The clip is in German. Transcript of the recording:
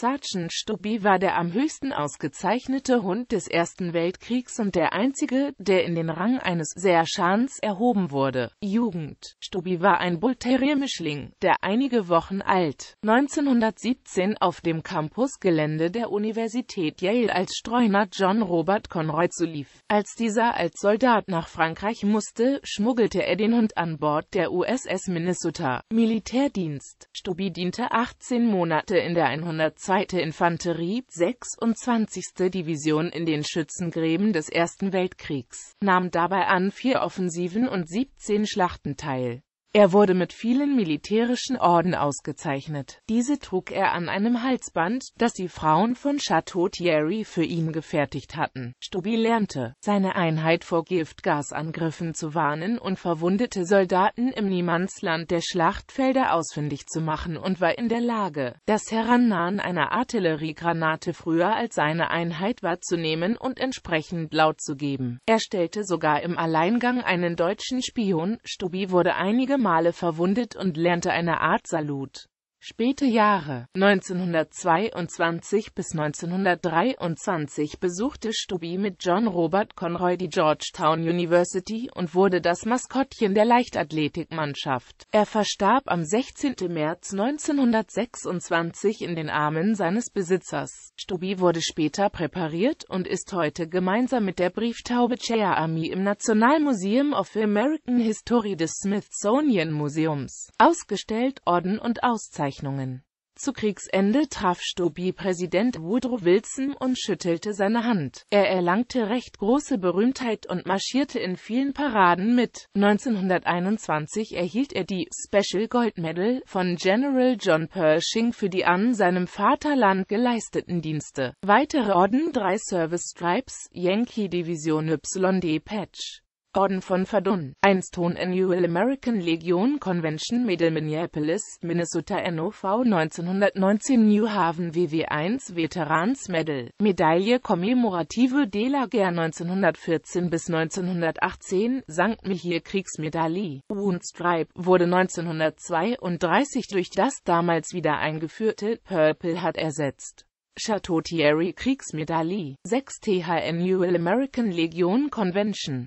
Sergeant Stubby war der am höchsten ausgezeichnete Hund des Ersten Weltkriegs und der einzige, der in den Rang eines Sergeants erhoben wurde. Jugend Stubby war ein Bullterrier-Mischling, der einige Wochen alt, 1917 auf dem Campusgelände der Universität Yale als Streuner John Robert Conroy zulief. Als dieser als Soldat nach Frankreich musste, schmuggelte er den Hund an Bord der USS Minnesota. Militärdienst Stubby diente 18 Monate in der 102 2. Infanterie, 26. Division in den Schützengräben des Ersten Weltkriegs, nahm dabei an vier Offensiven und 17 Schlachten teil er wurde mit vielen militärischen Orden ausgezeichnet. Diese trug er an einem Halsband, das die Frauen von Chateau Thierry für ihn gefertigt hatten. Stubbe lernte, seine Einheit vor Giftgasangriffen zu warnen und verwundete Soldaten im Niemandsland der Schlachtfelder ausfindig zu machen und war in der Lage, das Herannahen einer Artilleriegranate früher als seine Einheit wahrzunehmen und entsprechend laut zu geben. Er stellte sogar im Alleingang einen deutschen Spion. Stubbe wurde einige Male verwundet und lernte eine Art Salut Späte Jahre 1922 bis 1923 besuchte Stubby mit John Robert Conroy die Georgetown University und wurde das Maskottchen der Leichtathletikmannschaft. Er verstarb am 16. März 1926 in den Armen seines Besitzers. Stubby wurde später präpariert und ist heute gemeinsam mit der Brieftaube Chair Army im National Museum of American History des Smithsonian Museums ausgestellt. Orden und Auszeichnung Aufzeichnungen. Zu Kriegsende traf Stubbe Präsident Woodrow Wilson und schüttelte seine Hand. Er erlangte recht große Berühmtheit und marschierte in vielen Paraden mit. 1921 erhielt er die Special Gold Medal von General John Pershing für die an seinem Vaterland geleisteten Dienste. Weitere Orden 3 Service Stripes, Yankee Division YD Patch Gordon von Verdun, Ton Annual American Legion Convention Medal Minneapolis, Minnesota NOV 1919 New Haven WW1 Veterans Medal, Medaille Commemorative de la Guerre 1914 bis 1918, St. Michiel Kriegsmedaille, Woundstripe, wurde 1932 durch das damals wieder eingeführte Purple Heart ersetzt. Chateau Thierry Kriegsmedaille, 6 TH Annual American Legion Convention